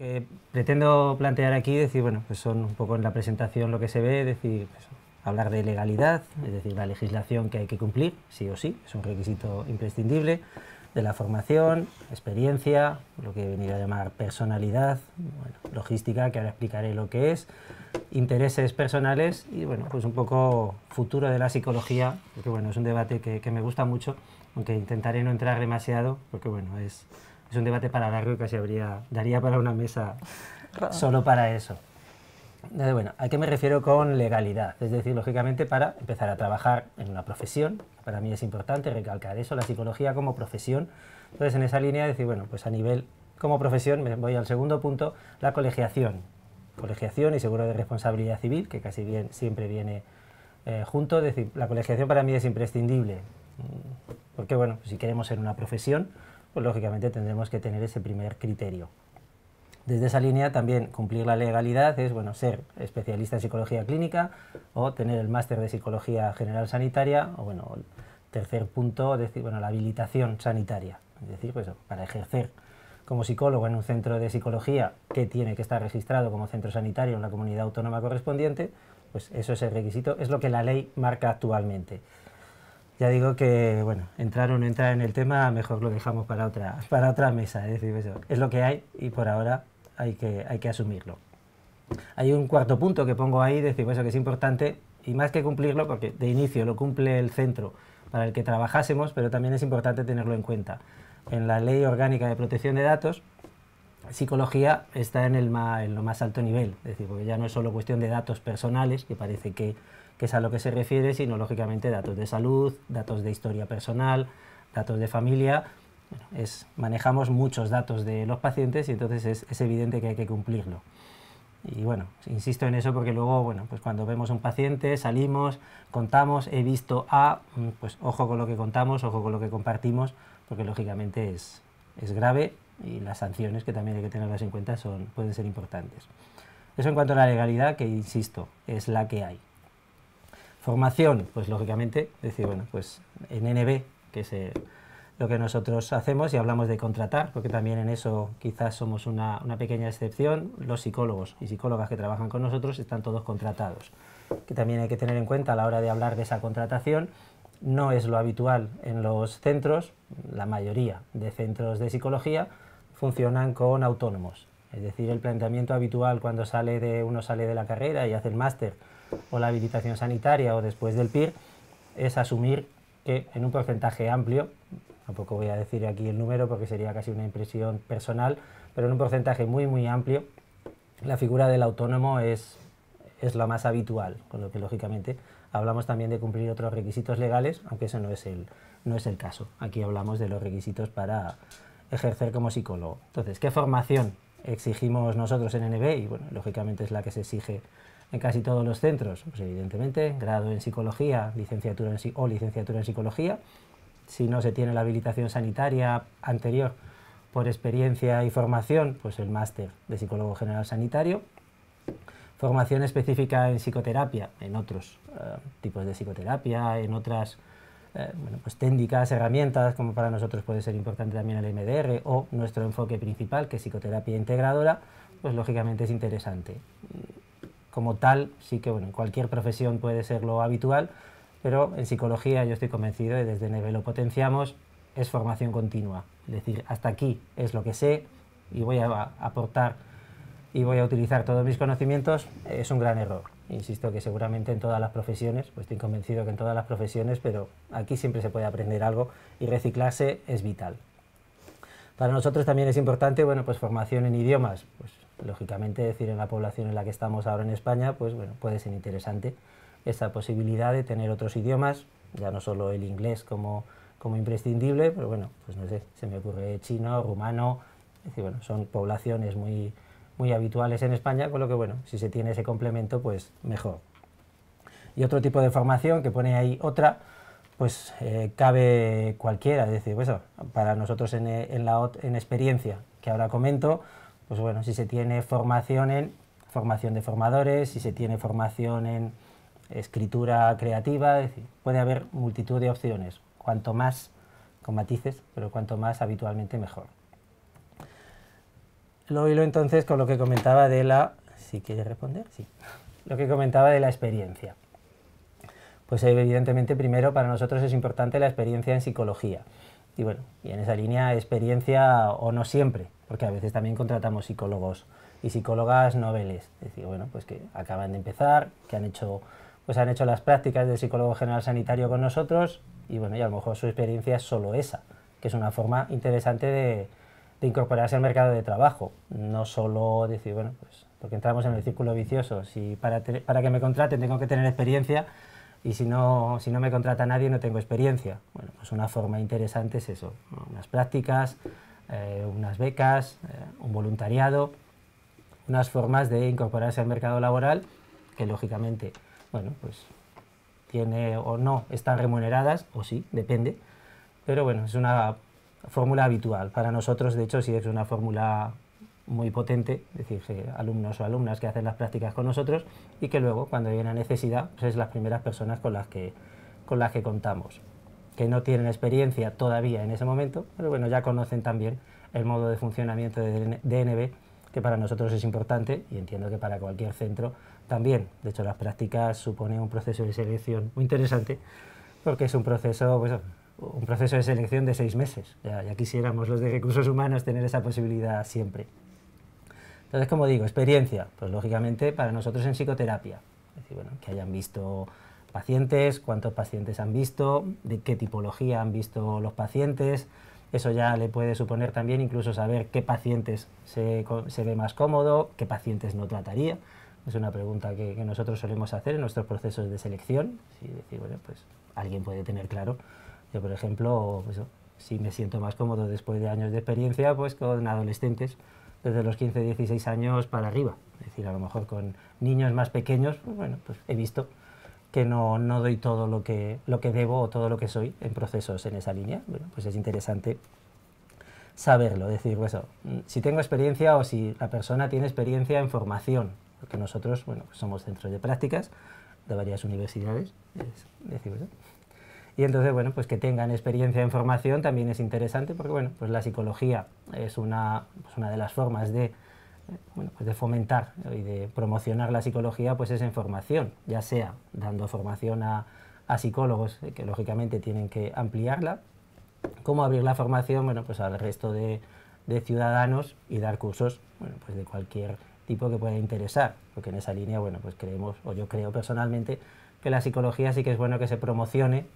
que pretendo plantear aquí, decir, bueno, pues son un poco en la presentación lo que se ve, decir, pues, hablar de legalidad, es decir, la legislación que hay que cumplir, sí o sí, es un requisito imprescindible, de la formación, experiencia, lo que he venido a llamar personalidad, logística, que ahora explicaré lo que es, intereses personales y, bueno, pues un poco futuro de la psicología, porque, bueno, es un debate que, que me gusta mucho, aunque intentaré no entrar demasiado, porque, bueno, es es un debate para largo que casi daría para una mesa solo para eso. bueno, ¿a qué me refiero con legalidad? Es decir, lógicamente, para empezar a trabajar en una profesión, para mí es importante recalcar eso, la psicología como profesión. Entonces, en esa línea, decir, bueno, pues a nivel como profesión, me voy al segundo punto, la colegiación. Colegiación y seguro de responsabilidad civil, que casi bien siempre viene eh, junto. decir, la colegiación para mí es imprescindible, mm, porque, bueno, si queremos ser una profesión, pues lógicamente tendremos que tener ese primer criterio. Desde esa línea también cumplir la legalidad es bueno ser especialista en psicología clínica o tener el máster de psicología general sanitaria o bueno tercer punto decir bueno la habilitación sanitaria es decir pues, para ejercer como psicólogo en un centro de psicología que tiene que estar registrado como centro sanitario en la comunidad autónoma correspondiente pues eso es el requisito es lo que la ley marca actualmente ya digo que, bueno, entrar o no entrar en el tema, mejor lo dejamos para otra, para otra mesa. ¿eh? Es pues, decir, es lo que hay y por ahora hay que, hay que asumirlo. Hay un cuarto punto que pongo ahí, decir, pues, eso que es importante, y más que cumplirlo, porque de inicio lo cumple el centro para el que trabajásemos, pero también es importante tenerlo en cuenta. En la Ley Orgánica de Protección de Datos, psicología está en, el en lo más alto nivel, es decir, porque ya no es solo cuestión de datos personales, que parece que que es a lo que se refiere, sino lógicamente datos de salud, datos de historia personal, datos de familia. es, manejamos muchos datos de los pacientes y entonces es, evidente que hay que cumplirlo. Y bueno, insisto en eso porque luego, bueno, pues cuando vemos un paciente, salimos, contamos, he visto a, mm, pues ojo con lo que contamos, ojo con lo que compartimos, porque lógicamente es, es grave y las sanciones que también hay que tenerlas en cuenta son, pueden ser importantes. Eso en cuanto a la legalidad, que insisto, es la que hay. Formación, pues lógicamente, decir, bueno, pues en NB, que es eh, lo que nosotros hacemos y hablamos de contratar, porque también en eso quizás somos una, una, pequeña excepción, los psicólogos y psicólogas que trabajan con nosotros están todos contratados, que también hay que tener en cuenta a la hora de hablar de esa contratación, no es lo habitual en los centros, la mayoría de centros de psicología funcionan con autónomos, es decir, el planteamiento habitual cuando sale de, uno sale de la carrera y hace el máster, o la habilitación sanitaria o después del PIR, es asumir que en un porcentaje amplio, tampoco voy a decir aquí el número porque sería casi una impresión personal, pero en un porcentaje muy, muy amplio, la figura del autónomo es, es la más habitual, con lo que lógicamente hablamos también de cumplir otros requisitos legales, aunque eso no es el, no es el caso. Aquí hablamos de los requisitos para ejercer como psicólogo. Entonces, ¿qué formación exigimos nosotros en NB? Y bueno, lógicamente es la que se exige en casi todos los centros, pues evidentemente, grado en psicología licenciatura en, o licenciatura en psicología. Si no se tiene la habilitación sanitaria anterior por experiencia y formación, pues el máster de psicólogo general sanitario. Formación específica en psicoterapia, en otros eh, tipos de psicoterapia, en otras eh, pues técnicas, herramientas, como para nosotros puede ser importante también el MDR o nuestro enfoque principal, que es psicoterapia integradora, pues lógicamente es interesante como tal, sí que bueno, en cualquier profesión puede ser lo habitual, pero en psicología yo estoy convencido y desde Neve lo potenciamos, es formación continua. Es decir, hasta aquí es lo que sé y voy a aportar y voy a utilizar todos mis conocimientos, es un gran error. Insisto que seguramente en todas las profesiones, pues estoy convencido que en todas las profesiones, pero aquí siempre se puede aprender algo y reciclarse es vital. Para nosotros también es importante, bueno, pues formación en idiomas. Pues lógicamente decir en la población en la que estamos ahora en España, pues bueno, puede ser interesante esa posibilidad de tener otros idiomas, ya no solo el inglés como, como imprescindible, pero bueno, pues no sé, se me ocurre chino, rumano, decir, bueno, son poblaciones muy, muy habituales en España, con lo que bueno, si se tiene ese complemento, pues mejor. Y otro tipo de formación que pone ahí otra, pues eh, cabe cualquiera, es decir, pues, para nosotros en, en, la, en experiencia, que ahora comento, pues bueno, si se tiene formación en formación de formadores, si se tiene formación en escritura creativa, puede haber multitud de opciones, cuanto más con matices, pero cuanto más habitualmente mejor. Lo hilo entonces con lo que comentaba de la... ¿Sí quiere responder? Sí. Lo que comentaba de la experiencia. Pues evidentemente primero para nosotros es importante la experiencia en psicología. Y bueno, y en esa línea experiencia o no siempre, porque a veces también contratamos psicólogos y psicólogas noveles, es decir, bueno, pues que acaban de empezar, que han hecho, pues han hecho las prácticas de psicólogo general sanitario con nosotros y bueno, y a lo mejor su experiencia es solo esa, que es una forma interesante de, incorporarse al mercado de trabajo, no solo decir, bueno, pues porque entramos en el círculo vicioso, si para, para que me contraten tengo que tener experiencia, y si no, si no me contrata nadie no tengo experiencia. Bueno, pues una forma interesante es eso, unas prácticas, eh, unas becas, eh, un voluntariado, unas formas de incorporarse al mercado laboral que lógicamente, bueno, pues tiene o no están remuneradas, o sí, depende, pero bueno, es una fórmula habitual. Para nosotros, de hecho, sí es una fórmula muy potente, es decir, alumnos o alumnas que hacen las prácticas con nosotros y que luego, cuando hay una necesidad, pues es las primeras personas con las con las que contamos que no tienen experiencia todavía en ese momento, pero bueno, ya conocen también el modo de funcionamiento de DNB, que para nosotros es importante y entiendo que para cualquier centro también. De hecho, las prácticas suponen un proceso de selección muy interesante, porque es un proceso, pues, un proceso de selección de seis meses. Ya, quisiéramos los de recursos humanos tener esa posibilidad siempre. Entonces, como digo, experiencia, pues lógicamente para nosotros en psicoterapia, es decir, bueno, que hayan visto pacientes, cuántos pacientes han visto, de qué tipología han visto los pacientes. Eso ya le puede suponer también incluso saber qué pacientes se, ve más cómodo, qué pacientes no trataría. Es una pregunta que, nosotros solemos hacer en nuestros procesos de selección. Y decir, bueno, pues alguien puede tener claro. Yo, por ejemplo, pues, si me siento más cómodo después de años de experiencia, pues con adolescentes desde los 15, 16 años para arriba. Es decir, a lo mejor con niños más pequeños, pues, bueno, pues he visto que no, no, doy todo lo que, lo que debo o todo lo que soy en procesos en esa línea. Bueno, pues es interesante saberlo, decir, pues eso, mm, si tengo experiencia o si la persona tiene experiencia en formación, porque nosotros, bueno, pues somos centros de prácticas de varias universidades, pues y entonces, bueno, pues que tengan experiencia en formación también es interesante porque, bueno, pues la psicología es una, una de las formas de bueno, pues de fomentar y de promocionar la psicología pues es en formación, ya sea dando formación a, a psicólogos eh, que lógicamente tienen que ampliarla, como abrir la formación bueno, pues al resto de, de ciudadanos y dar cursos bueno, pues de cualquier tipo que pueda interesar, porque en esa línea bueno, pues creemos, o yo creo personalmente, que la psicología sí que es bueno que se promocione,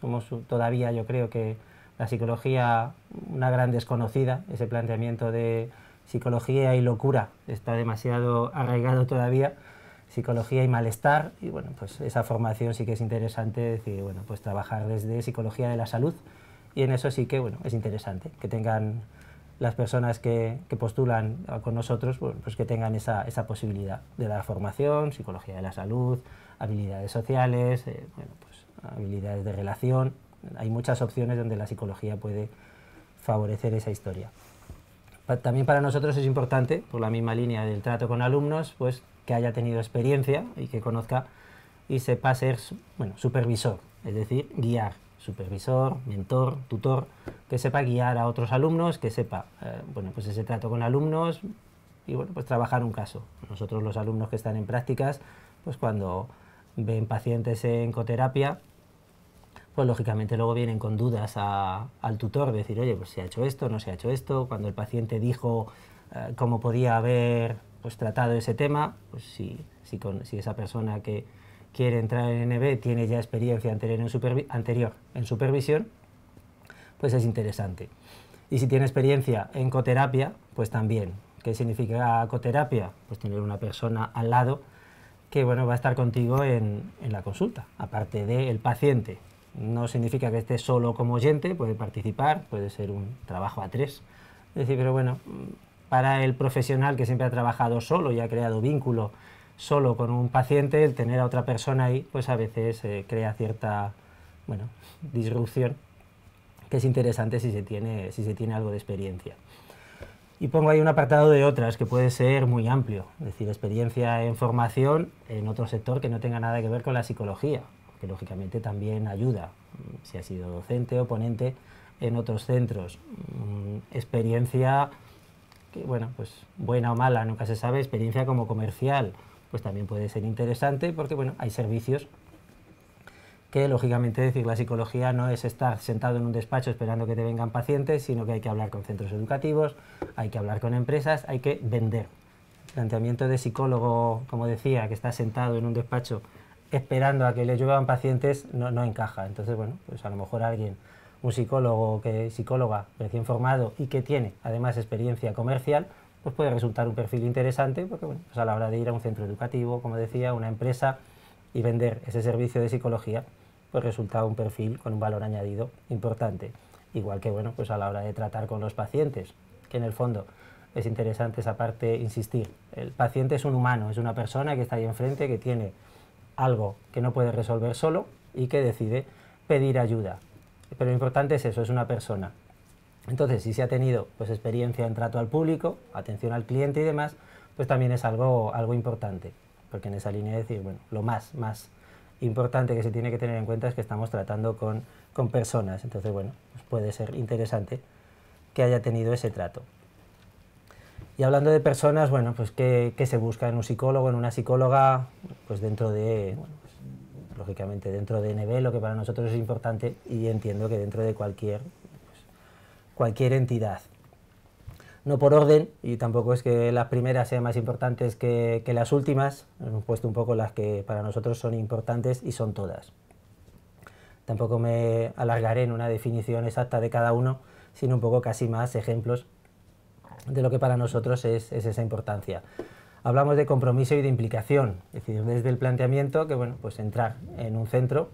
somos todavía yo creo que la psicología una gran desconocida, ese planteamiento de psicología y locura está demasiado arraigado todavía, psicología y malestar, y bueno, pues esa formación sí que es interesante, decir, bueno, pues trabajar desde psicología de la salud, y en eso sí que, bueno, es interesante, que tengan las personas que, postulan con nosotros, pues que tengan esa, posibilidad de dar formación, psicología de la salud, habilidades sociales, eh, pues habilidades de relación, hay muchas opciones donde la psicología puede favorecer esa historia también para nosotros es importante, por la misma línea del trato con alumnos, pues que haya tenido experiencia y que conozca y sepa ser supervisor, es decir, guiar, supervisor, mentor, tutor, que sepa guiar a otros alumnos, que sepa, eh, pues ese trato con alumnos y bueno, pues trabajar un caso. Nosotros los alumnos que están en prácticas, pues cuando ven pacientes en coterapia, pues lógicamente luego vienen con dudas al tutor, decir, oye, pues se ha hecho esto, no se ha hecho esto, cuando el paciente dijo eh, cómo podía haber pues, tratado ese tema, pues si, si, esa persona que quiere entrar en NB tiene ya experiencia anterior en, anterior en supervisión, pues es interesante. Y si tiene experiencia en coterapia, pues también. ¿Qué significa coterapia? Pues tener una persona al lado que bueno, va a estar contigo en, en la consulta, aparte del paciente. No significa que esté solo como oyente, puede participar, puede ser un trabajo a tres. Es decir, pero bueno, para el profesional que siempre ha trabajado solo y ha creado vínculo solo con un paciente, el tener a otra persona ahí, pues a veces eh, crea cierta, disrupción que es interesante si se tiene, si se tiene algo de experiencia. Y pongo ahí un apartado de otras que puede ser muy amplio, es decir, experiencia en formación en otro sector que no tenga nada que ver con la psicología, que lógicamente también ayuda, mm, si ha sido docente o ponente en otros centros. Mm, experiencia que, bueno, pues buena o mala, nunca se sabe, experiencia como comercial, pues también puede ser interesante porque, bueno, hay servicios que lógicamente decir la psicología no es estar sentado en un despacho esperando que te vengan pacientes, sino que hay que hablar con centros educativos, hay que hablar con empresas, hay que vender. planteamiento de psicólogo, como decía, que está sentado en un despacho esperando a que le lluevan pacientes no, encaja. Entonces, bueno, pues a lo mejor alguien, un psicólogo, que, psicóloga recién formado y que tiene además experiencia comercial, pues puede resultar un perfil interesante porque pues a la hora de ir a un centro educativo, como decía, una empresa y vender ese servicio de psicología, pues resulta un perfil con un valor añadido importante. Igual que bueno, pues a la hora de tratar con los pacientes, que en el fondo es interesante esa parte insistir. El paciente es un humano, es una persona que está ahí enfrente, que tiene algo que no puede resolver solo y que decide pedir ayuda. Pero lo importante es eso, es una persona. Entonces, si se ha tenido pues, experiencia en trato al público, atención al cliente y demás, pues también es algo, algo importante. Porque en esa línea de decir, bueno, lo más, más importante que se tiene que tener en cuenta es que estamos tratando con, personas. Entonces, bueno, pues puede ser interesante que haya tenido ese trato. Y hablando de personas, bueno, pues ¿qué, se busca en un psicólogo, en una psicóloga? Pues dentro de, pues, lógicamente dentro de NB, lo que para nosotros es importante y entiendo que dentro de cualquier, pues, cualquier entidad. No por orden, y tampoco es que las primeras sean más importantes que, que las últimas, hemos puesto un poco las que para nosotros son importantes y son todas. Tampoco me alargaré en una definición exacta de cada uno, sino un poco casi más ejemplos de lo que para nosotros es, esa importancia. Hablamos de compromiso y de implicación, es decir, desde el planteamiento que, bueno, pues entrar en un centro,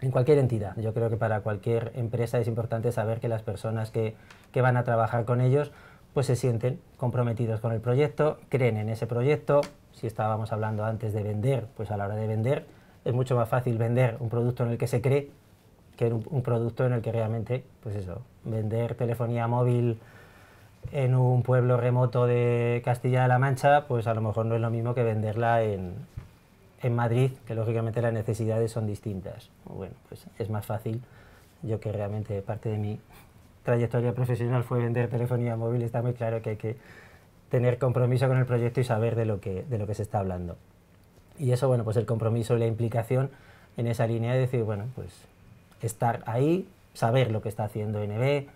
en cualquier entidad. Yo creo que para cualquier empresa es importante saber que las personas que, van a trabajar con ellos, pues se sienten comprometidos con el proyecto, creen en ese proyecto. Si estábamos hablando antes de vender, pues a la hora de vender es mucho más fácil vender un producto en el que se cree que un producto en el que realmente, pues eso, vender telefonía móvil, en un pueblo remoto de Castilla-La Mancha, pues a lo mejor no es lo mismo que venderla en, en Madrid, que lógicamente las necesidades son distintas. Bueno, pues es más fácil. Yo que realmente parte de mi trayectoria profesional fue vender telefonía móvil, está muy claro que hay que tener compromiso con el proyecto y saber de lo que, de lo que se está hablando. Y eso, bueno, pues el compromiso y la implicación en esa línea de decir, bueno, pues estar ahí, saber lo que está haciendo NB,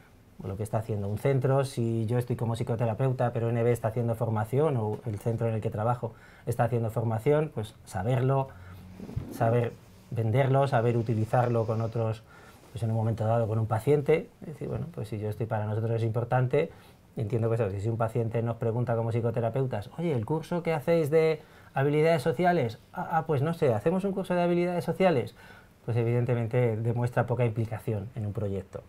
lo que está haciendo un centro, si yo estoy como psicoterapeuta, pero NB está haciendo formación o el centro en el que trabajo está haciendo formación, pues saberlo, saber venderlo, saber utilizarlo con otros, pues en un momento dado con un paciente, es decir, bueno, pues si yo estoy para nosotros es importante, entiendo que eso, si un paciente nos pregunta como psicoterapeutas, oye, el curso que hacéis de habilidades sociales, ah, ah pues no sé, hacemos un curso de habilidades sociales, pues evidentemente demuestra poca implicación en un proyecto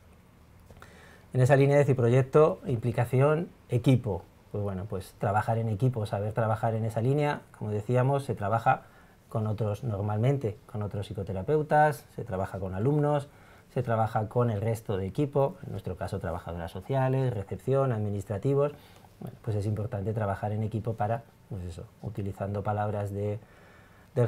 en esa línea de decir proyecto, implicación, equipo. Pues bueno, pues trabajar en equipo, saber trabajar en esa línea, como decíamos, se trabaja con otros normalmente, con otros psicoterapeutas, se trabaja con alumnos, se trabaja con el resto de equipo, en nuestro caso trabajadoras sociales, recepción, administrativos. pues es importante trabajar en equipo para, pues eso, utilizando palabras del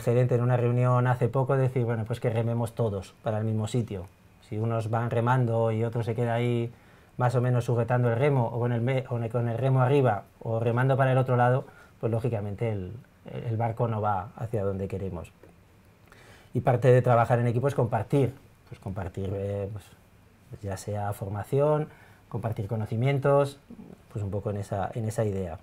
gerente en una reunión hace poco, decir, bueno, pues que rememos todos para el mismo sitio. Si unos van remando y otro se queda ahí más o menos sujetando el remo o con el, con el remo arriba o remando para el otro lado, pues lógicamente el, barco no va hacia donde queremos. Y parte de trabajar en equipo es compartir, pues compartir eh, pues, ya sea formación, compartir conocimientos, pues un poco en esa, en esa idea.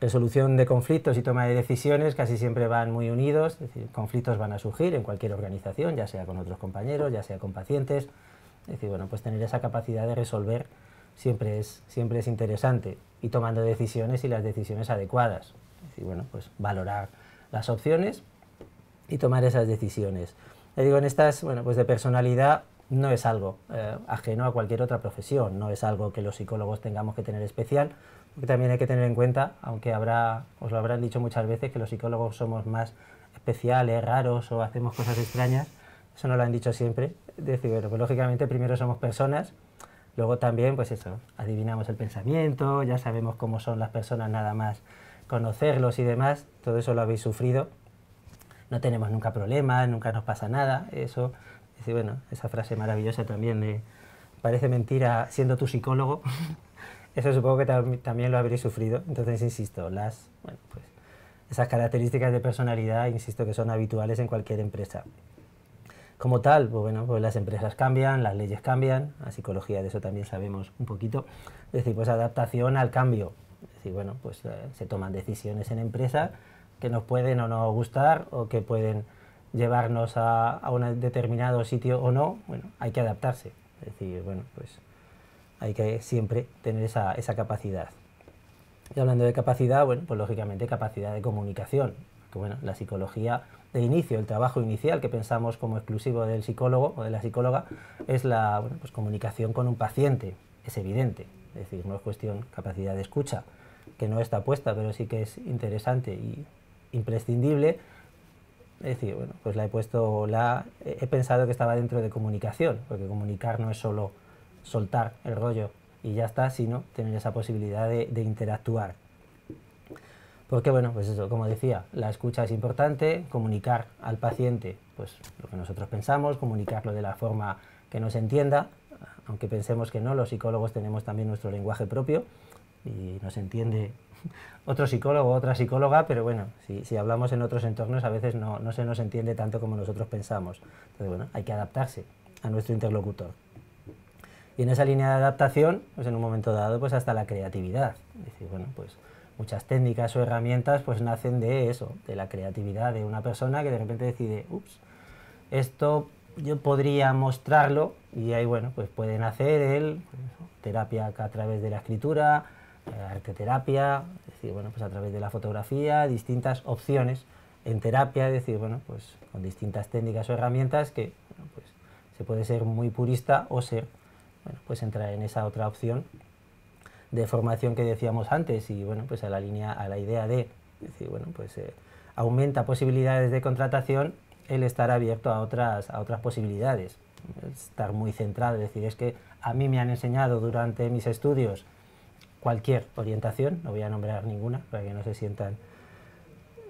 Resolución de conflictos y toma de decisiones casi siempre van muy unidos, es decir, conflictos van a surgir en cualquier organización, ya sea con otros compañeros, ya sea con pacientes, es decir, bueno, pues tener esa capacidad de resolver siempre es, siempre es interesante y tomando decisiones y las decisiones adecuadas. Es decir, bueno, pues valorar las opciones y tomar esas decisiones. Le digo, en estas, bueno, pues de personalidad no es algo eh, ajeno a cualquier otra profesión, no es algo que los psicólogos tengamos que tener especial, porque también hay que tener en cuenta, aunque habrá, os lo habrán dicho muchas veces, que los psicólogos somos más especiales, raros o hacemos cosas extrañas, eso no lo han dicho siempre, Decir, bueno, Pues lógicamente primero somos personas, luego también, pues eso, adivinamos el pensamiento, ya sabemos cómo son las personas nada más conocerlos y demás, todo eso lo habéis sufrido. No tenemos nunca problemas, nunca nos pasa nada, eso, es, bueno, esa frase maravillosa también de parece mentira siendo tu psicólogo, eso supongo que también lo habréis sufrido. Entonces, insisto, las, pues, esas características de personalidad, insisto, que son habituales en cualquier empresa como tal, pues bueno, pues las empresas cambian, las leyes cambian, la psicología de eso también sabemos un poquito, es decir, pues adaptación al cambio, es decir, bueno, pues eh, se toman decisiones en empresa que nos pueden o no gustar o que pueden llevarnos a, a un determinado sitio o no, bueno, hay que adaptarse, es decir, bueno, pues hay que siempre tener esa, esa capacidad. Y hablando de capacidad, bueno, pues lógicamente capacidad de comunicación, que bueno, la psicología de inicio, el trabajo inicial que pensamos como exclusivo del psicólogo o de la psicóloga, es la pues comunicación con un paciente, es evidente, es decir, no es cuestión capacidad de escucha, que no está puesta, pero sí que es interesante y imprescindible. Es decir, bueno, pues la he puesto, la he pensado que estaba dentro de comunicación, porque comunicar no es solo soltar el rollo y ya está, sino tener esa posibilidad de interactuar porque, bueno, pues eso, como decía, la escucha es importante, comunicar al paciente pues, lo que nosotros pensamos, comunicarlo de la forma que nos entienda, aunque pensemos que no, los psicólogos tenemos también nuestro lenguaje propio y nos entiende otro psicólogo, otra psicóloga, pero bueno, si, hablamos en otros entornos a veces no, no se nos entiende tanto como nosotros pensamos. Entonces, bueno, hay que adaptarse a nuestro interlocutor. Y en esa línea de adaptación, pues en un momento dado, pues hasta la creatividad. decir, bueno, pues muchas técnicas o herramientas pues nacen de eso, de la creatividad de una persona que de repente decide, ups, esto yo podría mostrarlo y ahí bueno, pues pueden hacer el pues terapia a través de la escritura, eh, arte terapia, decir, bueno, pues a través de la fotografía, distintas opciones en terapia, decir, bueno, pues con distintas técnicas o herramientas que pues, se puede ser muy purista o ser, bueno, pues entrar en esa otra opción de formación que decíamos antes y bueno, pues a la línea, a la idea de decir, bueno, pues eh, aumenta posibilidades de contratación el estar abierto a otras, a otras posibilidades, estar muy centrado, es decir, es que a mí me han enseñado durante mis estudios cualquier orientación, no voy a nombrar ninguna para que no se sientan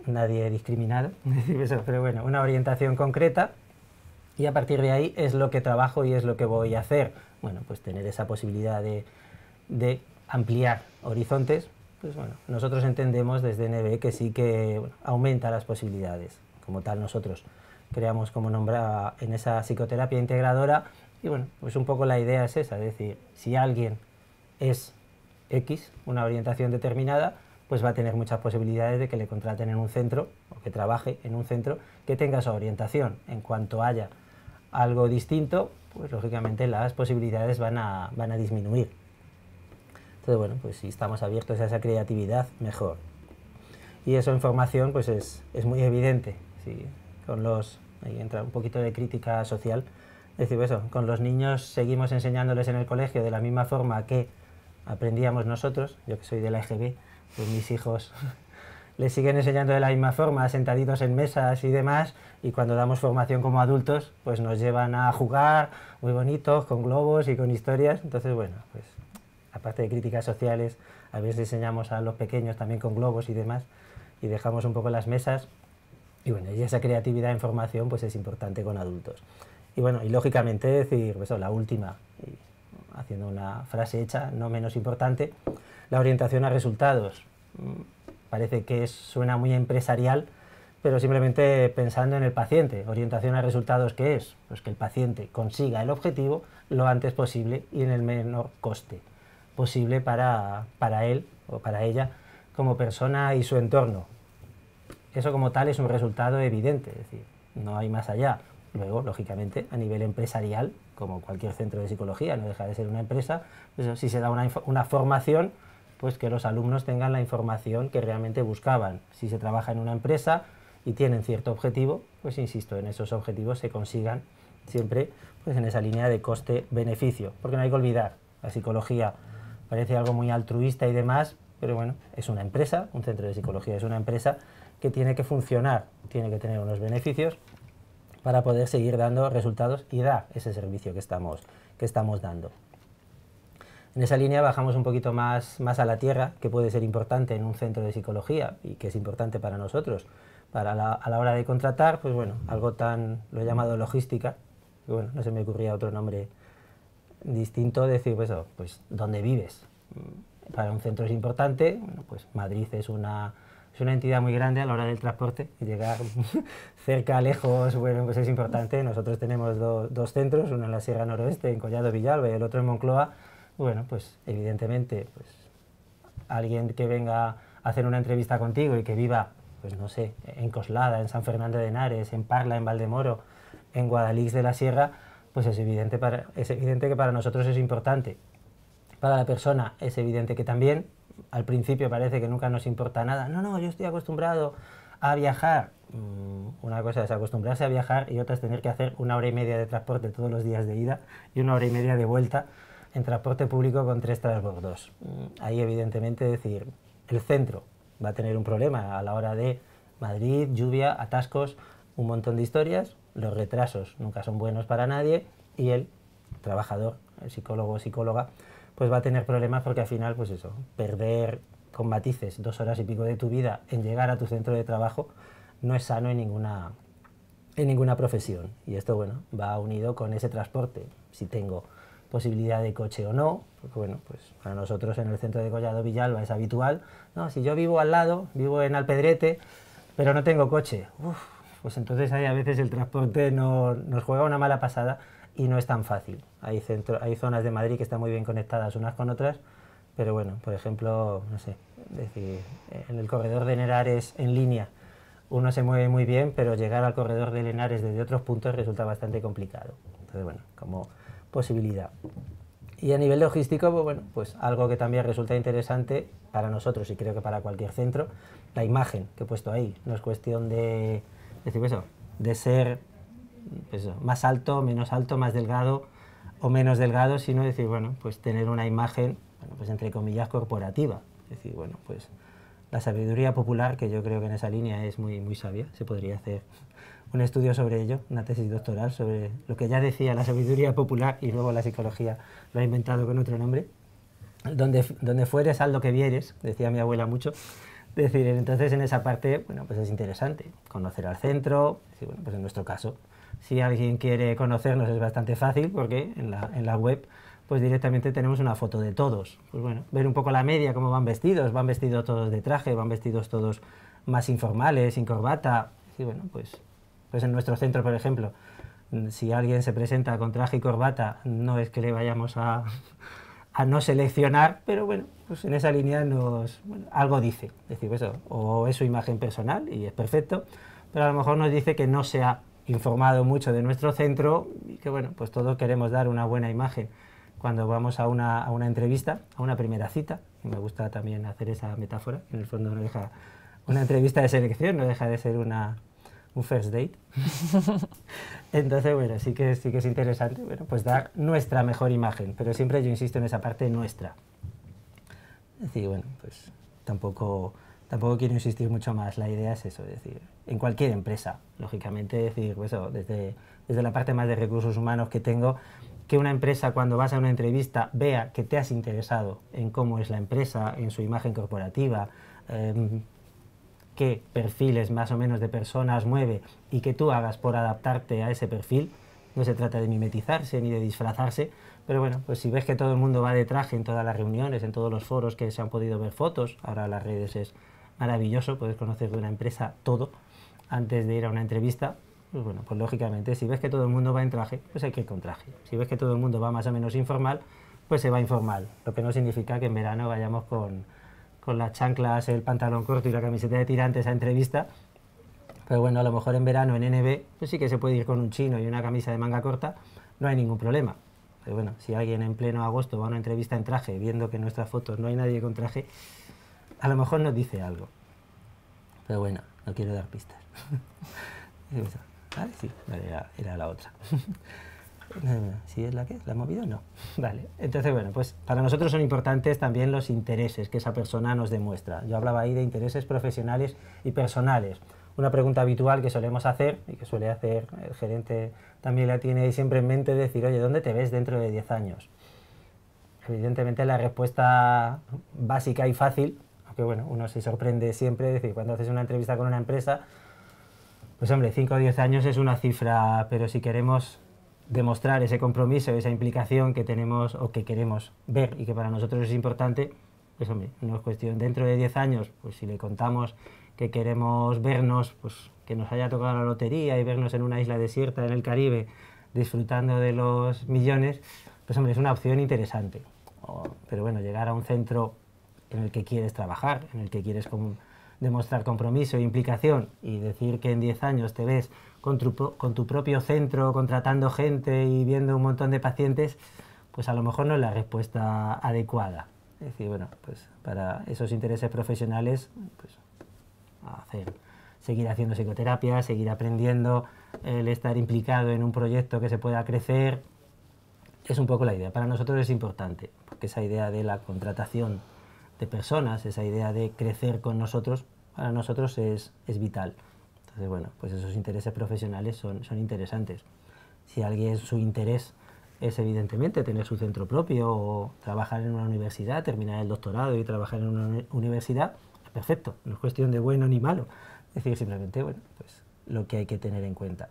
nadie discriminado, pero bueno, una orientación concreta y a partir de ahí es lo que trabajo y es lo que voy a hacer. Bueno, pues tener esa posibilidad de, de ampliar horizontes, pues bueno, nosotros entendemos desde NB e que sí que aumenta las posibilidades. Como tal, nosotros creamos, como nombraba, en esa psicoterapia integradora. Y bueno, pues un poco la idea es esa, es decir, si alguien es X, una orientación determinada, pues va a tener muchas posibilidades de que le contraten en un centro o que trabaje en un centro que tenga esa orientación. En cuanto haya algo distinto, pues lógicamente las posibilidades van a disminuir. Entonces, bueno, pues si estamos abiertos a esa creatividad, mejor. Y eso en formación pues es, es muy evidente. ¿sí? Con los, ahí entra un poquito de crítica social. Es decir, pues eso, con los niños seguimos enseñándoles en el colegio de la misma forma que aprendíamos nosotros, yo que soy de la EGB, pues mis hijos les siguen enseñando de la misma forma, sentaditos en mesas y demás, y cuando damos formación como adultos, pues nos llevan a jugar muy bonitos, con globos y con historias, entonces bueno, pues aparte de críticas sociales, a veces diseñamos a los pequeños también con globos y demás, y dejamos un poco las mesas. Y bueno, y esa creatividad en formación pues es importante con adultos. Y bueno, y lógicamente decir, pues, eso, la última, haciendo una frase hecha, no menos importante, la orientación a resultados. Mm, parece que suena muy empresarial, pero simplemente pensando en el paciente. Orientación a resultados, ¿qué es? Pues que el paciente consiga el objetivo lo antes posible y en el menor coste posible para, él o para ella como persona y su entorno. Eso como tal es un resultado evidente, es decir, no hay más allá. Luego, lógicamente, a nivel empresarial, como cualquier centro de psicología, no deja de ser una empresa, pues si se da una, formación, pues que los alumnos tengan la información que realmente buscaban. Si se trabaja en una empresa y tienen cierto objetivo, pues insisto, en esos objetivos se consigan siempre pues, en esa línea de coste-beneficio, porque no hay que olvidar, la psicología parece algo muy altruista y demás, pero bueno, es una empresa, un centro de psicología es una empresa que tiene que funcionar, tiene que tener unos beneficios para poder seguir dando resultados y dar ese servicio que estamos, que estamos dando. En esa línea bajamos un poquito más, más a la tierra, que puede ser importante en un centro de psicología y que es importante para nosotros. Para a la hora de contratar, pues bueno, algo tan, lo he llamado logística, bueno, no se me ocurría otro nombre distinto decir, pues, pues, dónde vives. Para un centro es importante, pues Madrid es una, es una entidad muy grande a la hora del transporte, llegar cerca, lejos, bueno, pues es importante. Nosotros tenemos dos centros, uno en la Sierra Noroeste, en Collado Villalba, y el otro en Moncloa. Bueno, pues evidentemente, pues alguien que venga a hacer una entrevista contigo y que viva, pues no sé, en Coslada, en San Fernando de Henares, en Parla, en Valdemoro, en Guadalix de la Sierra, pues es evidente, para, es evidente que para nosotros es importante. Para la persona es evidente que también, al principio parece que nunca nos importa nada. No, no, yo estoy acostumbrado a viajar. Mm, una cosa es acostumbrarse a viajar y otra es tener que hacer una hora y media de transporte todos los días de ida y una hora y media de vuelta en transporte público con tres transbordos. Mm, ahí evidentemente decir, el centro va a tener un problema a la hora de Madrid, lluvia, atascos, un montón de historias, los retrasos nunca son buenos para nadie y el trabajador, el psicólogo o psicóloga, pues va a tener problemas porque al final, pues eso, perder con matices dos horas y pico de tu vida en llegar a tu centro de trabajo no es sano en ninguna, en ninguna profesión. Y esto, bueno, va unido con ese transporte. Si tengo posibilidad de coche o no, porque bueno, pues para nosotros en el centro de Collado Villalba es habitual, no, si yo vivo al lado, vivo en Alpedrete, pero no tengo coche, uff, pues entonces hay a veces el transporte no, nos juega una mala pasada y no es tan fácil. Hay, centro, hay zonas de Madrid que están muy bien conectadas unas con otras, pero bueno, por ejemplo, no sé, en el corredor de Henares en línea uno se mueve muy bien, pero llegar al corredor de Henares desde otros puntos resulta bastante complicado. Entonces, bueno, como posibilidad. Y a nivel logístico, pues bueno, pues algo que también resulta interesante para nosotros y creo que para cualquier centro, la imagen que he puesto ahí. No es cuestión de es decir, eso, de ser pues más alto, menos alto, más delgado o menos delgado, sino decir, bueno, pues tener una imagen, bueno, pues entre comillas, corporativa. Es decir, bueno, pues la sabiduría popular, que yo creo que en esa línea es muy, muy sabia, se podría hacer un estudio sobre ello, una tesis doctoral sobre lo que ya decía la sabiduría popular y luego la psicología lo ha inventado con otro nombre. Donde, donde fueres, haz lo que vieres, decía mi abuela mucho decir, entonces en esa parte, bueno, pues es interesante conocer al centro, bueno, pues en nuestro caso, si alguien quiere conocernos es bastante fácil porque en la, en la web pues directamente tenemos una foto de todos. Pues bueno, ver un poco la media, cómo van vestidos, van vestidos todos de traje, van vestidos todos más informales, sin corbata. Y bueno, pues, pues en nuestro centro, por ejemplo, si alguien se presenta con traje y corbata, no es que le vayamos a, a no seleccionar, pero bueno, pues en esa línea nos algo dice, es decir, pues eso, o es su imagen personal y es perfecto, pero a lo mejor nos dice que no se ha informado mucho de nuestro centro y que bueno, pues todos queremos dar una buena imagen cuando vamos a una, a una entrevista, a una primera cita, y me gusta también hacer esa metáfora, en el fondo no deja una entrevista de selección, no deja de ser una, un first date. Entonces, bueno, sí que, sí que es interesante, bueno, pues dar nuestra mejor imagen, pero siempre yo insisto en esa parte nuestra. Es decir, bueno, pues tampoco, tampoco quiero insistir mucho más, la idea es eso, decir, en cualquier empresa, lógicamente, decir, pues eso, desde, desde la parte más de recursos humanos que tengo, que una empresa cuando vas a una entrevista vea que te has interesado en cómo es la empresa, en su imagen corporativa, em, qué perfiles más o menos de personas mueve y que tú hagas por adaptarte a ese perfil. No se trata de mimetizarse ni de disfrazarse, pero bueno, pues si ves que todo el mundo va de traje en todas las reuniones, en todos los foros que se han podido ver fotos, ahora las redes es maravilloso, puedes conocer de una empresa todo antes de ir a una entrevista, pues bueno, pues lógicamente si ves que todo el mundo va en traje, pues hay que ir con traje. Si ves que todo el mundo va más o menos informal, pues se va informal, lo que no significa que en verano vayamos con, con las chanclas, el pantalón corto y la camiseta de tirantes a entrevista. Pero bueno, a lo mejor en verano, en NB, pues sí que se puede ir con un chino y una camisa de manga corta, no hay ningún problema. Pero bueno, si alguien en pleno agosto va a una entrevista en traje, viendo que en nuestras fotos no hay nadie con traje, a lo mejor nos dice algo. Pero bueno, no quiero dar pistas. Ah, era la otra. si es la que la la movido no. Vale, entonces bueno, pues para nosotros son importantes también los intereses que esa persona nos demuestra. Yo hablaba ahí de intereses profesionales y personales. Una pregunta habitual que solemos hacer y que suele hacer el gerente también la tiene siempre en mente decir, oye, ¿dónde te ves dentro de 10 años? Evidentemente la respuesta básica y fácil, aunque bueno, uno se sorprende siempre, es decir, cuando haces una entrevista con una empresa, pues hombre, 5 o 10 años es una cifra, pero si queremos demostrar ese compromiso, esa implicación que tenemos o que queremos ver y que para nosotros es importante, pues hombre, no es cuestión. Dentro de 10 años, pues si le contamos que queremos vernos, pues que nos haya tocado la lotería y vernos en una isla desierta en el Caribe disfrutando de los millones, pues hombre, es una opción interesante. pero bueno, llegar a un centro en el que quieres trabajar, en el que quieres demostrar compromiso e implicación y decir que en 10 años te ves con tu, propio centro, contratando gente y viendo un montón de pacientes, pues a lo mejor no es la respuesta adecuada. Es decir, bueno, pues para esos intereses profesionales, pues seguir haciendo psicoterapia, seguir aprendiendo, el estar implicado en un proyecto que se pueda crecer, es un poco la idea. Para nosotros es importante, porque esa idea de la contratación de personas, esa idea de crecer con nosotros, para nosotros es vital. Entonces, bueno, pues esos intereses profesionales son, son interesantes. Si alguien su interés es evidentemente tener su centro propio o trabajar en una universidad, terminar el doctorado y trabajar en una universidad, perfecto, no es cuestión de bueno ni malo. Es decir, simplemente, bueno, pues lo que hay que tener en cuenta.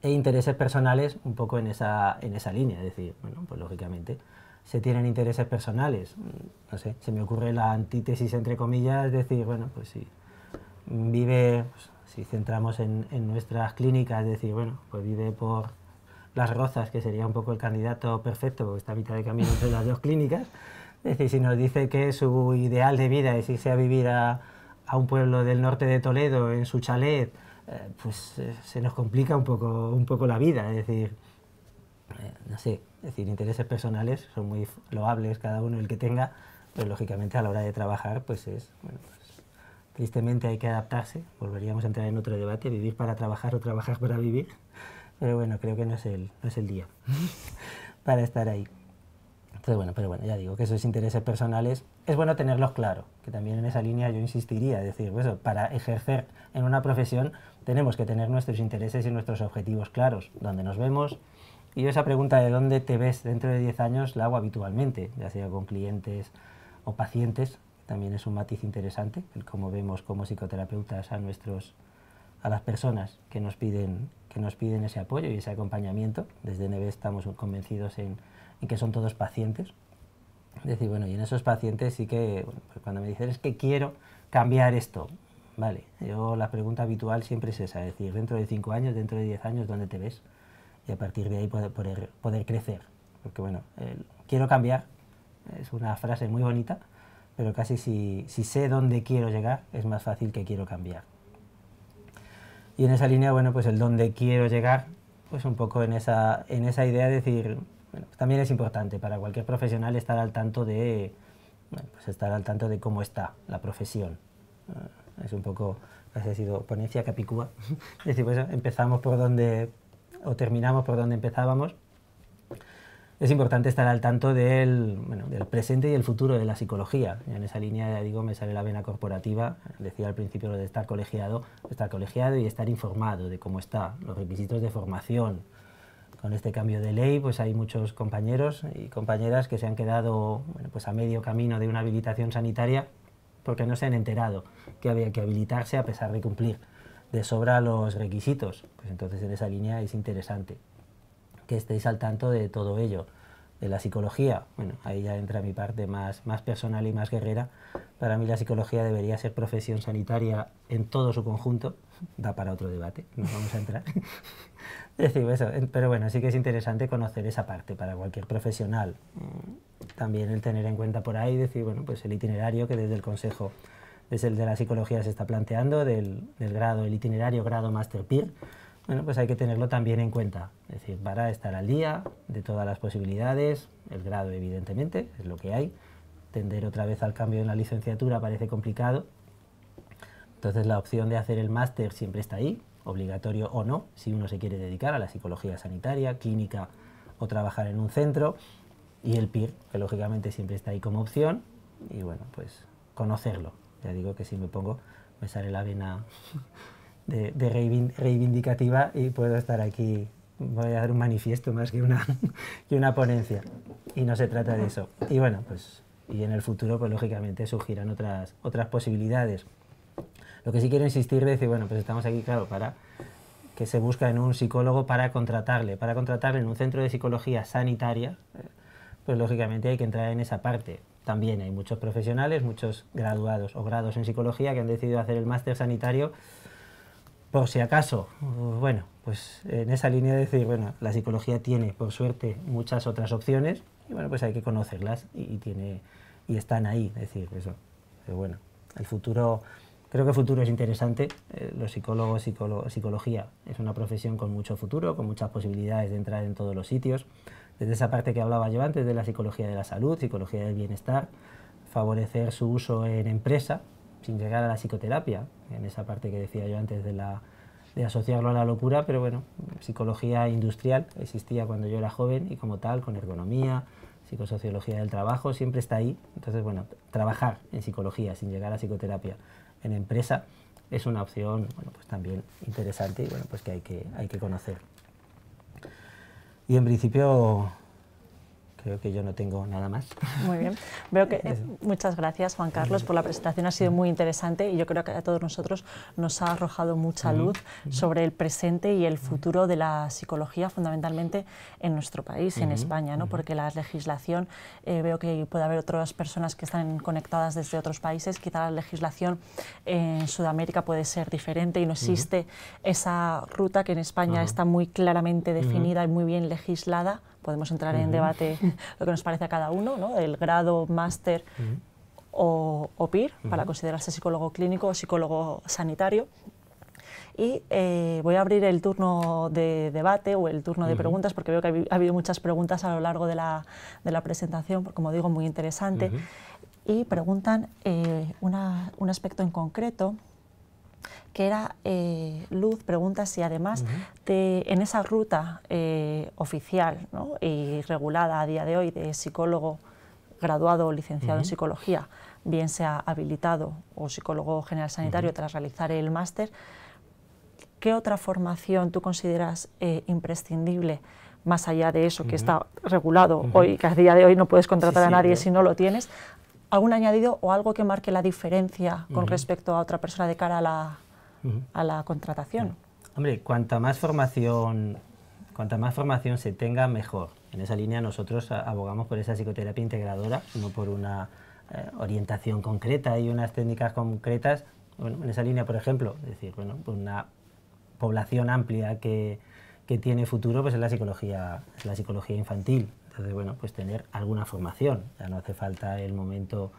E intereses personales un poco en esa, en esa línea, es decir, bueno, pues lógicamente se tienen intereses personales, mm, no sé, se me ocurre la antítesis entre comillas, es decir, bueno, pues si vive pues, si centramos en, en nuestras clínicas, es decir, bueno, pues vive por las rozas, que sería un poco el candidato perfecto, porque está a mitad de camino entre las dos clínicas. Es decir, si nos dice que su ideal de vida es irse a vivir a, a un pueblo del norte de Toledo en su chalet, eh, pues eh, se nos complica un poco, un poco la vida. Es decir, eh, no sé, decir, intereses personales son muy loables cada uno el que tenga, pero lógicamente a la hora de trabajar, pues es, bueno, pues Tristemente hay que adaptarse, volveríamos a entrar en otro debate, vivir para trabajar o trabajar para vivir, pero bueno, creo que no es el, es el día para estar ahí. bueno, pero bueno, ya digo que esos intereses personales es bueno tenerlos claro, que también en esa línea yo insistiría, decir, pues eso para ejercer en una profesión tenemos que tener nuestros intereses y nuestros objetivos claros, dónde nos vemos. Y esa pregunta de dónde te ves dentro de 10 años la hago habitualmente, ya sea con clientes o pacientes también es un matiz interesante, el cómo vemos como psicoterapeutas a nuestros a las personas que nos piden que nos piden ese apoyo y ese acompañamiento. Desde NB estamos convencidos en, que son todos pacientes. Es decir, bueno, y en esos pacientes sí que pues cuando me dicen es que quiero cambiar esto, vale, yo la pregunta habitual siempre es esa, es decir, dentro de 5 años, dentro de 10 años, ¿dónde te ves? Y a partir de ahí poder, poder, crecer. Porque bueno, quiero cambiar es una frase muy bonita, pero casi si, sé dónde quiero llegar, es más fácil que quiero cambiar. Y en esa línea, bueno, pues el dónde quiero llegar, pues un poco en esa, en esa idea de decir, pues también es importante para cualquier profesional estar al tanto de, pues estar al tanto de cómo está la profesión. Ah, es un poco, casi ha sido ponencia capicúa. es decir, pues, empezamos por donde, o terminamos por donde empezábamos, es importante estar al tanto del, presente y el futuro de la psicología. En esa línea, digo, me sale la vena corporativa, decía al principio lo de estar colegiado, estar colegiado y estar informado de cómo está, los requisitos de formación. Con este cambio de ley, pues hay muchos compañeros y compañeras que se han quedado pues a medio camino de una habilitación sanitaria porque no se han enterado que había que habilitarse a pesar de cumplir de sobra los requisitos. Pues entonces en esa línea es interesante que estéis al tanto de todo ello. De la psicología, bueno, ahí ya entra mi parte más, más personal y más guerrera. Para mí la psicología debería ser profesión sanitaria en todo su conjunto. Da para otro debate, no vamos a entrar. Decir eso, pero bueno, sí que es interesante conocer esa parte para cualquier profesional. También el tener en cuenta por ahí, decir, bueno, pues el itinerario que desde el Consejo desde el de la psicología se está planteando, del, del grado, el itinerario grado Master Peer, bueno, pues hay que tenerlo también en cuenta. Es decir, para estar al día de todas las posibilidades, el grado evidentemente es lo que hay. Tender otra vez al cambio en la licenciatura parece complicado. Entonces la opción de hacer el máster siempre está ahí, obligatorio o no, si uno se quiere dedicar a la psicología sanitaria, clínica o trabajar en un centro. Y el PIR, que lógicamente siempre está ahí como opción. Y bueno, pues conocerlo. Ya digo que si me pongo, me sale la vena de, reivindicativa y puedo estar aquí, voy a dar un manifiesto más que una, que una ponencia. Y no se trata de eso. Y bueno, pues y en el futuro, pues lógicamente surgirán otras, otras posibilidades. Lo que sí quiero insistir es decir, bueno, pues estamos aquí, claro, para que se busca en un psicólogo para contratarle. Para contratarle en un centro de psicología sanitaria, pues lógicamente hay que entrar en esa parte. También hay muchos profesionales, muchos graduados o grados en psicología que han decidido hacer el máster sanitario por si acaso, mm, bueno, pues en esa línea de decir, bueno, la psicología tiene, por suerte, muchas otras opciones y bueno, pues hay que conocerlas y, tiene y están ahí, es decir, eso. bueno, el futuro, creo que el futuro es interesante. Eh, los psicólogos, psicología es una profesión con mucho futuro, con muchas posibilidades de entrar en todos los sitios. Desde esa parte que hablaba yo antes de la psicología de la salud, psicología del bienestar, favorecer su uso en empresa, sin llegar a la psicoterapia, en esa parte que decía yo antes de, la, de asociarlo a la locura, pero bueno, psicología industrial existía cuando yo era joven y como tal, con ergonomía, psicosociología del trabajo, siempre está ahí. Entonces, bueno, trabajar en psicología sin llegar a psicoterapia en empresa es una opción pues también interesante y bueno, pues que hay que, hay que conocer. Y en principio creo que yo no tengo nada más. Muy bien. Veo que, eh, muchas gracias, Juan Carlos, por la presentación. Ha sido muy interesante y yo creo que a todos nosotros nos ha arrojado mucha luz sobre el presente y el futuro de la psicología, fundamentalmente en nuestro país, en España, ¿no? porque la legislación, eh, veo que puede haber otras personas que están conectadas desde otros países, quizá la legislación en Sudamérica puede ser diferente y no existe esa ruta que en España está muy claramente definida y muy bien legislada podemos entrar en debate lo que nos parece a cada uno, ¿no? el grado, máster o, o, PIR, para considerarse psicólogo clínico o psicólogo sanitario. Y eh, voy a abrir el turno de debate o el turno de preguntas, porque veo que ha habido muchas preguntas a lo largo de la, presentación, como digo, muy interesante. Y preguntan eh, un aspecto en concreto que era, eh, Luz, pregunta si además en esa ruta eh, oficial y regulada a día de hoy de psicólogo graduado o licenciado en psicología, bien sea habilitado o psicólogo general sanitario tras realizar el máster, ¿qué otra formación tú consideras eh, imprescindible más allá de eso que está regulado hoy, que a día de hoy no puedes contratar a nadie si no lo tienes, algún añadido o algo que marque la diferencia con respecto a otra persona de cara a la, contratación. Hombre, cuanta más formación, más formación se tenga, mejor. En esa línea nosotros abogamos por esa psicoterapia integradora, no por una eh, orientación concreta y unas técnicas concretas. en esa línea, por ejemplo, decir, pues una población amplia que, tiene futuro pues es la psicología, es la psicología infantil, entonces, bueno, pues tener alguna formación. Ya no hace falta el momento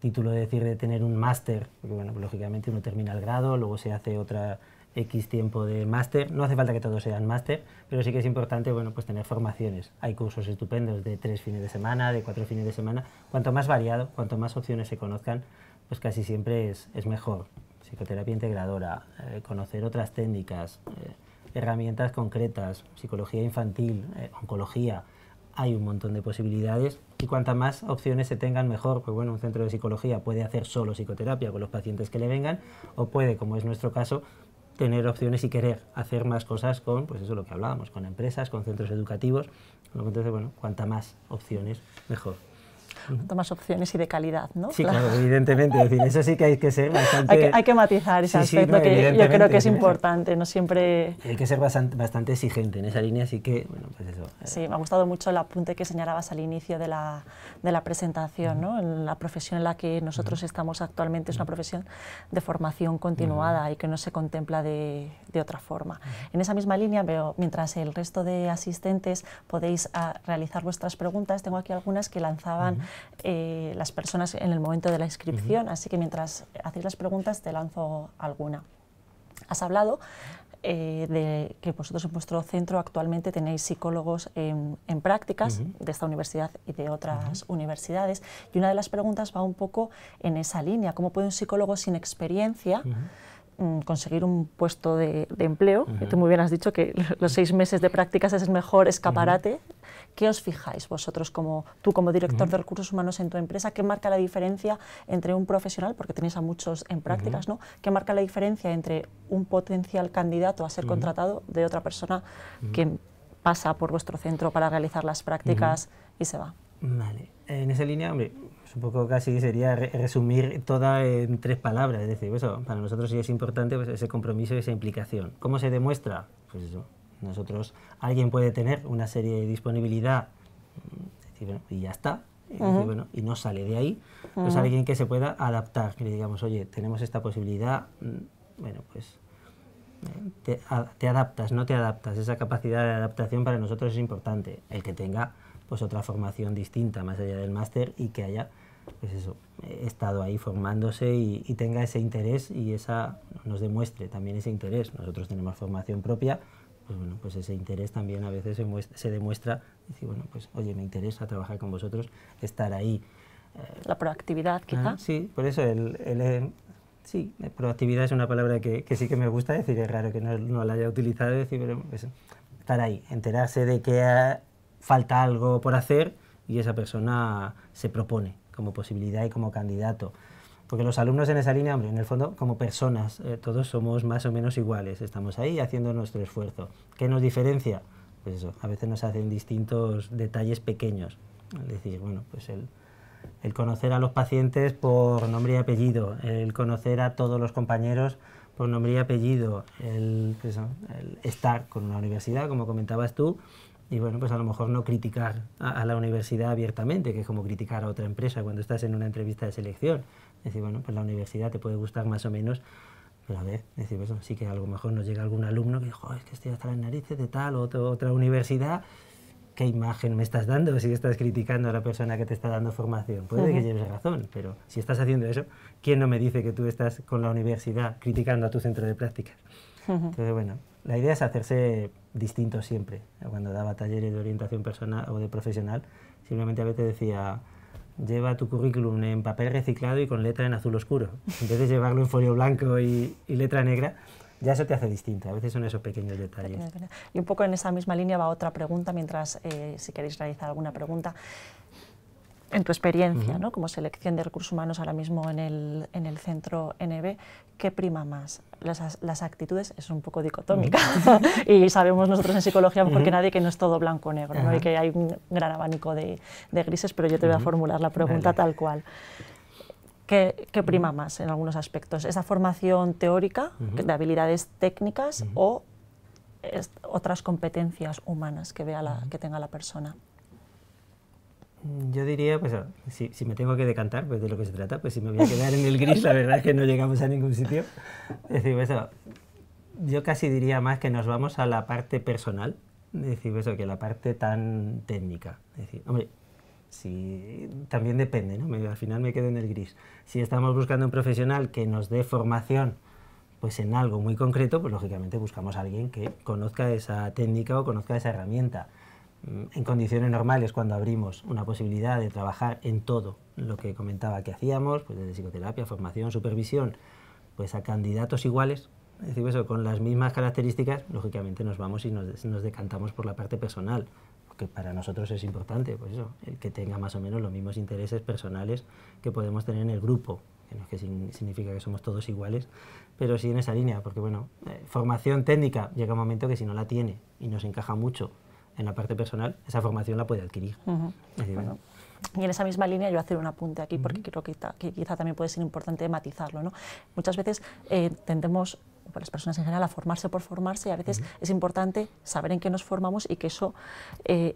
título de decir de tener un máster, porque bueno, lógicamente uno termina el grado, luego se hace otra X tiempo de máster. No hace falta que todos sean máster, pero sí que es importante bueno, pues tener formaciones. Hay cursos estupendos de tres fines de semana, de cuatro fines de semana. Cuanto más variado, cuanto más opciones se conozcan, pues casi siempre es, mejor. Psicoterapia integradora, eh, conocer otras técnicas, eh, herramientas concretas, psicología infantil, eh, oncología, hay un montón de posibilidades y cuantas más opciones se tengan mejor, pues bueno, un centro de psicología puede hacer solo psicoterapia con los pacientes que le vengan o puede, como es nuestro caso, tener opciones y querer hacer más cosas con, pues eso lo que hablábamos, con empresas, con centros educativos. Entonces, bueno, cuanta más opciones, mejor tomas más opciones y de calidad, ¿no? Sí, claro, evidentemente. eso sí que hay que ser bastante... Hay que, matizar ese aspecto que yo creo que es importante, no siempre... Hay que ser bastante, exigente en esa línea, así que, bueno, pues eso. Eh. Sí, me ha gustado mucho el apunte que señalabas al inicio de la, de la presentación, ¿no? En la profesión en la que nosotros estamos actualmente es una profesión de formación continuada y que no se contempla de, de otra forma. En esa misma línea veo, mientras el resto de asistentes podéis ah, realizar vuestras preguntas, tengo aquí algunas que lanzaban eh, las personas en el momento de la inscripción, así que mientras hacéis las preguntas te lanzo alguna. Has hablado eh, de que vosotros en vuestro centro actualmente tenéis psicólogos en, prácticas de esta universidad y de otras universidades. Y una de las preguntas va un poco en esa línea. ¿Cómo puede un psicólogo sin experiencia mm, conseguir un puesto de, empleo? tú muy bien has dicho que los seis meses de prácticas es el mejor escaparate ¿Qué os fijáis vosotros, como, tú como director de recursos humanos en tu empresa? ¿Qué marca la diferencia entre un profesional, porque tenéis a muchos en prácticas, ¿no? ¿Qué marca la diferencia entre un potencial candidato a ser contratado de otra persona que pasa por vuestro centro para realizar las prácticas y se va? Vale. En esa línea, hombre, un poco casi sería resumir toda en tres palabras. Es decir, pues eso, para nosotros sí es importante pues, ese compromiso y esa implicación. ¿Cómo se demuestra? Pues eso, nosotros, alguien puede tener una serie de disponibilidad mm, y ya está, y, no sale de ahí, pues alguien que se pueda adaptar, que le digamos, oye, tenemos esta posibilidad, mm, bueno, pues eh, te, adaptas, no te adaptas, esa capacidad de adaptación para nosotros es importante, el que tenga pues otra formación distinta más allá del máster y que haya pues eso, eh, estado ahí formándose y, y tenga ese interés y esa nos demuestre también ese interés. Nosotros tenemos formación propia, pues ese interés también a veces se, demuestra, decir, bueno, pues oye, me interesa trabajar con vosotros, estar ahí. Eh, la proactividad, ah, quizás. sí, por eso eh, sí, proactividad es una palabra que, sí que me gusta decir, es raro que no, la haya utilizado, decir, estar ahí, enterarse de que ah, falta algo por hacer y esa persona se propone como posibilidad y como candidato. Porque los alumnos en esa línea, hombre, en el fondo, como personas, eh, todos somos más o menos iguales, estamos ahí haciendo nuestro esfuerzo. ¿Qué nos diferencia? Pues eso, a veces nos hacen distintos detalles pequeños. Es decir, bueno, pues el, conocer a los pacientes por nombre y apellido, el conocer a todos los compañeros por nombre y apellido, el, pues estar con una universidad, como comentabas tú, y bueno, pues a lo mejor no criticar a, la universidad abiertamente, que es como criticar a otra empresa cuando estás en una entrevista de selección. Es bueno, pues la universidad te puede gustar más o menos, pero a ver, es decir, pues, sí que a lo mejor nos llega algún alumno que dijo, es que estoy hasta las narices de tal o otra universidad, ¿qué imagen me estás dando si estás criticando a la persona que te está dando formación? Puede que lleves razón, pero si estás haciendo eso, ¿quién no me dice que tú estás con la universidad criticando a tu centro de prácticas? Entonces, bueno, la idea es hacerse distinto siempre. Cuando daba talleres de orientación personal o de profesional, simplemente a veces decía, lleva tu currículum en papel reciclado y con letra en azul oscuro. En vez de llevarlo en folio blanco y, letra negra, ya eso te hace distinto. A veces son esos pequeños detalles. Y un poco en esa misma línea va otra pregunta, mientras eh, si queréis realizar alguna pregunta en tu experiencia, ¿no? como selección de recursos humanos ahora mismo en el, centro NB, ¿qué prima más? Las, actitudes es un poco dicotómica y sabemos nosotros en psicología mejor que nadie que no es todo blanco o negro ¿no? y que hay un gran abanico de, grises, pero yo te voy a formular la pregunta tal cual. ¿Qué, prima más en algunos aspectos? ¿Esa formación teórica de habilidades técnicas o otras competencias humanas que, vea que tenga la persona? Yo diría, pues si, me tengo que decantar, pues de lo que se trata, pues si me voy a quedar en el gris, la verdad es que no llegamos a ningún sitio. Es decir, pues, yo casi diría más que nos vamos a la parte personal, decir, pues, eso, que la parte tan técnica. Es decir, hombre, si, también depende, ¿no? al final me quedo en el gris. Si estamos buscando un profesional que nos dé formación pues en algo muy concreto, pues lógicamente buscamos a alguien que conozca esa técnica o conozca esa herramienta en condiciones normales cuando abrimos una posibilidad de trabajar en todo lo que comentaba que hacíamos, pues desde psicoterapia, formación, supervisión, pues a candidatos iguales, decir, eso, con las mismas características, lógicamente nos vamos y nos, nos decantamos por la parte personal, porque para nosotros es importante, pues eso, el que tenga más o menos los mismos intereses personales que podemos tener en el grupo, que no es que significa que somos todos iguales, pero sí en esa línea, porque bueno, eh, formación técnica llega un momento que si no la tiene y nos encaja mucho en la parte personal, esa formación la puede adquirir. Y en esa misma línea yo hacer un apunte aquí, porque creo que, quizá también puede ser importante matizarlo. ¿no? Muchas veces eh, tendemos las personas en general a formarse por formarse y a veces es importante saber en qué nos formamos y que eso eh,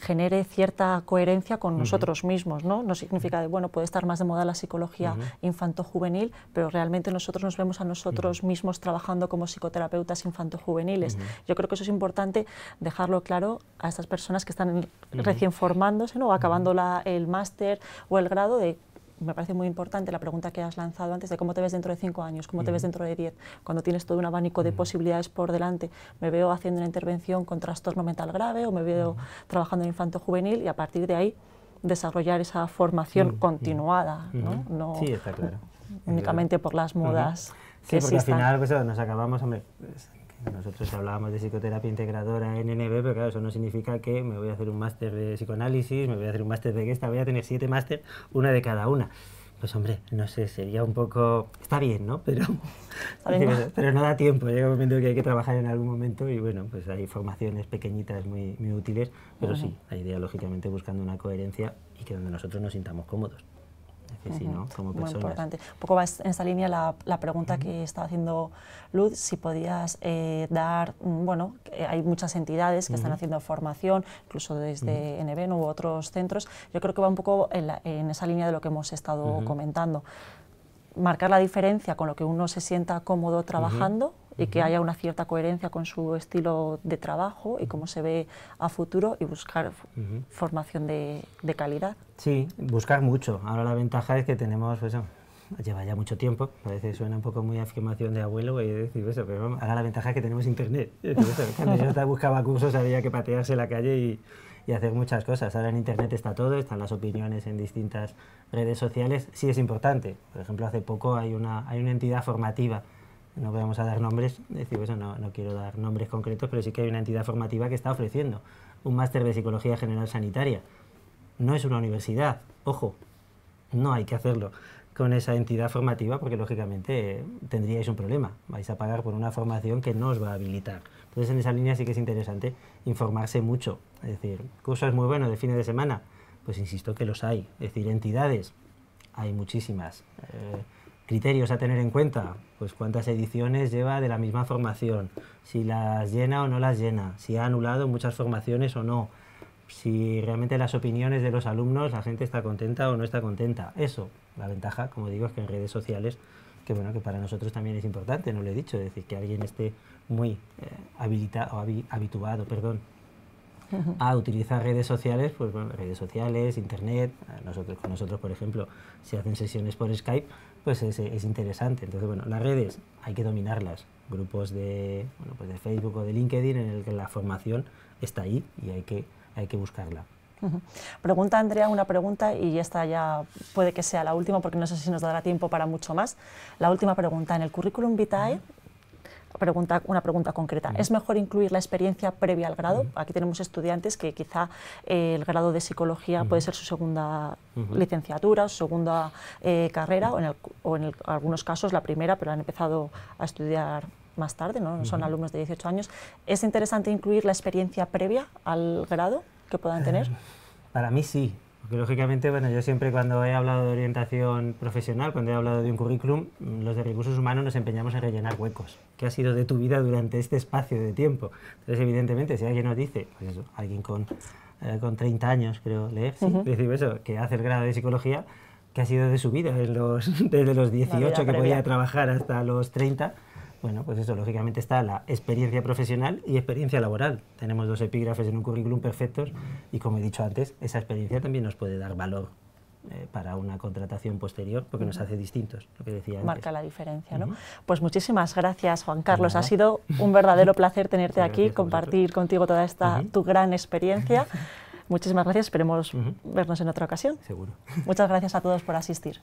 genere cierta coherencia con nosotros mismos, ¿no? No significa de, bueno, puede estar más de moda la psicología infantojuvenil, infanto-juvenil, pero realmente nosotros nos vemos a nosotros mismos trabajando como psicoterapeutas infanto-juveniles. Yo creo que eso es importante dejarlo claro a estas personas que están recién formándose, ¿no? O acabando la, el máster o el grado de me parece muy importante la pregunta que has lanzado antes de cómo te ves dentro de cinco años, cómo te ves dentro de diez, cuando tienes todo un abanico de posibilidades por delante. Me veo haciendo una intervención con trastorno mental grave o me veo trabajando en infanto juvenil y a partir de ahí desarrollar esa formación continuada, ¿no? ¿no? Únicamente por las modas. Que sí, porque al final pues, nos acabamos, pues, nosotros hablábamos de psicoterapia integradora en NB, pero claro, eso no significa que me voy a hacer un máster de psicoanálisis, me voy a hacer un máster de esta, voy a tener siete máster, una de cada una. Pues hombre, no sé, sería un poco... Está bien, ¿no? Pero, pero, no da tiempo, llega un momento que hay que trabajar en algún momento y bueno, pues hay formaciones pequeñitas muy, útiles, pero sí, la idea lógicamente buscando una coherencia y que donde nosotros nos sintamos cómodos. Muy importante. Un poco va en esa línea la, pregunta que estaba haciendo Luz, si podías eh, dar, mm, bueno, hay muchas entidades que están haciendo formación, incluso desde uh u otros centros, yo creo que va un poco en esa línea de lo que hemos estado comentando. Marcar la diferencia con lo que uno se sienta cómodo trabajando y que haya una cierta coherencia con su estilo de trabajo y cómo se ve a futuro y buscar formación de, calidad. Sí, buscar mucho. Ahora la ventaja es que tenemos pues, lleva ya mucho tiempo, parece suena un poco muy afirmación de abuelo y decir eso, pero vamos, ahora la ventaja es que tenemos internet. cuando yo buscaba cursos había que patearse la calle y, y, hacer muchas cosas. Ahora en internet está todo, están las opiniones en distintas redes sociales, sí es importante. Por ejemplo, hace poco hay una, hay una entidad formativa no vamos a dar nombres, decir, eso no, quiero dar nombres concretos, pero sí que hay una entidad formativa que está ofreciendo un máster de psicología general sanitaria. No es una universidad, ojo, no hay que hacerlo con esa entidad formativa porque lógicamente tendríais un problema, vais a pagar por una formación que no os va a habilitar. Entonces en esa línea sí que es interesante informarse mucho, es decir, cursos muy buenos de fines de semana, pues insisto que los hay, es decir, entidades, hay muchísimas. Eh, criterios a tener en cuenta, pues cuántas ediciones lleva de la misma formación, si las llena o no las llena, si ha anulado muchas formaciones o no, si realmente las opiniones de los alumnos, la gente está contenta o no está contenta. Eso, la ventaja, como digo, es que en redes sociales, que bueno, que para nosotros también es importante, no lo he dicho, es decir, que alguien esté muy eh, habilitado, habituado, perdón, a utilizar redes sociales, pues bueno, redes sociales, internet, eh, nosotros, con nosotros, por ejemplo, si hacen sesiones por Skype, pues es, interesante. Entonces, bueno, las redes hay que dominarlas. Grupos de, bueno, pues de Facebook o de LinkedIn en el que la formación está ahí y hay que, hay que buscarla. Pregunta Andrea una pregunta y esta ya puede que sea la última porque no sé si nos dará tiempo para mucho más. La última pregunta, en el currículum vitae pregunta, una pregunta concreta. ¿Es mejor incluir la experiencia previa al grado? Aquí tenemos estudiantes que quizá eh, el grado de psicología puede ser su segunda licenciatura, su segunda eh, carrera, o en, algunos casos la primera, pero han empezado a estudiar más tarde, ¿no? son alumnos de 18 años. ¿Es interesante incluir la experiencia previa al grado que puedan tener? Eh, para mí sí, lógicamente, bueno, yo siempre cuando he hablado de orientación profesional, cuando he hablado de un currículum, los de recursos humanos nos empeñamos en rellenar huecos. ¿Qué ha sido de tu vida durante este espacio de tiempo? Entonces, evidentemente, si alguien nos dice, pues alguien con, 30 eh, años, creo, leer, eso, que hace el grado de psicología, ¿qué ha sido de su vida desde los 18 que podía trabajar hasta los 30? Bueno, pues eso, lógicamente está la experiencia profesional y experiencia laboral. Tenemos dos epígrafes en un currículum perfectos y, como he dicho antes, esa experiencia también nos puede dar valor eh, para una contratación posterior porque nos hace distintos, lo que decía Marca la diferencia, ¿no? Pues muchísimas gracias, Juan Carlos. Ha sido un verdadero placer tenerte aquí, compartir contigo toda esta tu gran experiencia. Muchísimas gracias, esperemos vernos en otra ocasión. Seguro. Muchas gracias a todos por asistir.